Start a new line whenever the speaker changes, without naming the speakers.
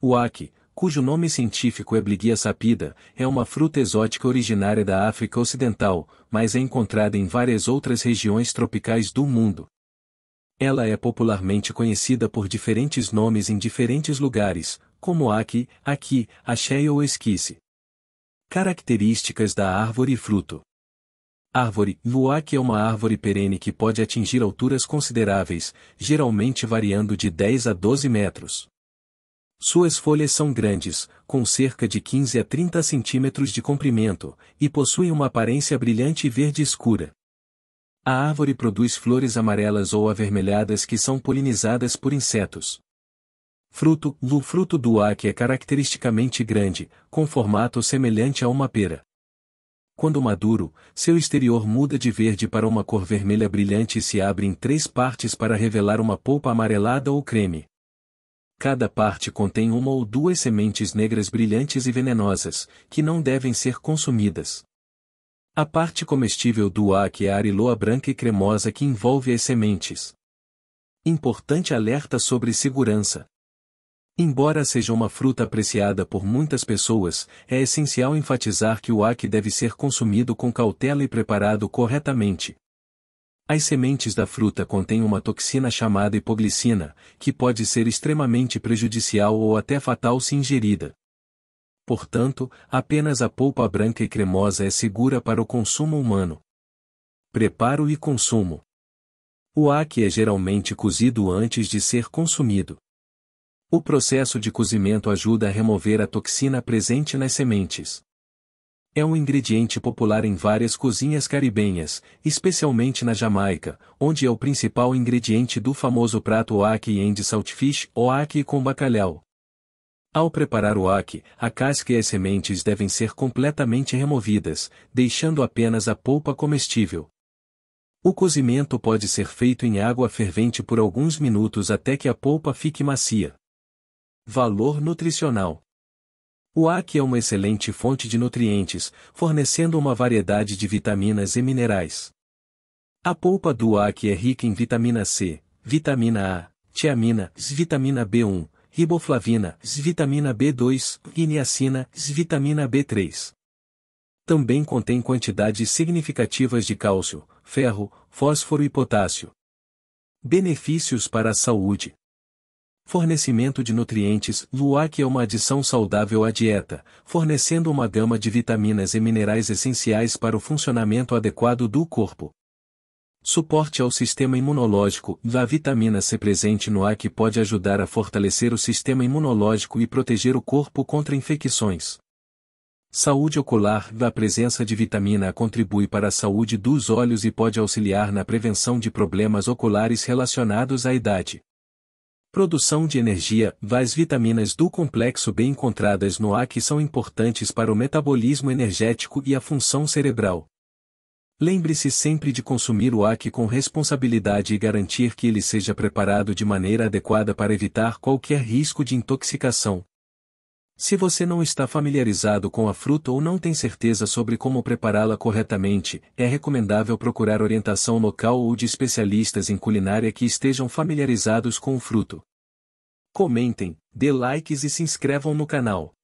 O aque, cujo nome científico é Blighia sapida, é uma fruta exótica originária da África Ocidental, mas é encontrada em várias outras regiões tropicais do mundo. Ela é popularmente conhecida por diferentes nomes em diferentes lugares, como aque, aqui, axé ou esquisse. Características da árvore e fruto. Árvore o Luac é uma árvore perene que pode atingir alturas consideráveis, geralmente variando de 10 a 12 metros. Suas folhas são grandes, com cerca de 15 a 30 centímetros de comprimento, e possuem uma aparência brilhante verde escura. A árvore produz flores amarelas ou avermelhadas que são polinizadas por insetos. Fruto O fruto do aque é caracteristicamente grande, com formato semelhante a uma pera. Quando maduro, seu exterior muda de verde para uma cor vermelha brilhante e se abre em três partes para revelar uma polpa amarelada ou creme. Cada parte contém uma ou duas sementes negras brilhantes e venenosas, que não devem ser consumidas. A parte comestível do ac é a ariloa branca e cremosa que envolve as sementes. Importante alerta sobre segurança. Embora seja uma fruta apreciada por muitas pessoas, é essencial enfatizar que o ac deve ser consumido com cautela e preparado corretamente, as sementes da fruta contêm uma toxina chamada hipoglicina, que pode ser extremamente prejudicial ou até fatal se ingerida. Portanto, apenas a polpa branca e cremosa é segura para o consumo humano. Preparo e consumo. O aque é geralmente cozido antes de ser consumido. O processo de cozimento ajuda a remover a toxina presente nas sementes. É um ingrediente popular em várias cozinhas caribenhas, especialmente na Jamaica, onde é o principal ingrediente do famoso prato oaki and saltfish ou oaki com bacalhau. Ao preparar o oaki, a casca e as sementes devem ser completamente removidas, deixando apenas a polpa comestível. O cozimento pode ser feito em água fervente por alguns minutos até que a polpa fique macia. Valor nutricional: o aki é uma excelente fonte de nutrientes, fornecendo uma variedade de vitaminas e minerais. A polpa do aki é rica em vitamina C, vitamina A, tiamina, vitamina B1, riboflavina, vitamina B2 e niacina, vitamina B3. Também contém quantidades significativas de cálcio, ferro, fósforo e potássio. Benefícios para a saúde. Fornecimento de nutrientes, luac é uma adição saudável à dieta, fornecendo uma gama de vitaminas e minerais essenciais para o funcionamento adequado do corpo. Suporte ao sistema imunológico, a vitamina C presente no AC pode ajudar a fortalecer o sistema imunológico e proteger o corpo contra infecções. Saúde ocular, a presença de vitamina A contribui para a saúde dos olhos e pode auxiliar na prevenção de problemas oculares relacionados à idade. Produção de energia, várias vitaminas do complexo B encontradas no ar que são importantes para o metabolismo energético e a função cerebral. Lembre-se sempre de consumir o AC com responsabilidade e garantir que ele seja preparado de maneira adequada para evitar qualquer risco de intoxicação. Se você não está familiarizado com a fruta ou não tem certeza sobre como prepará-la corretamente, é recomendável procurar orientação local ou de especialistas em culinária que estejam familiarizados com o fruto comentem, dê likes e se inscrevam no canal.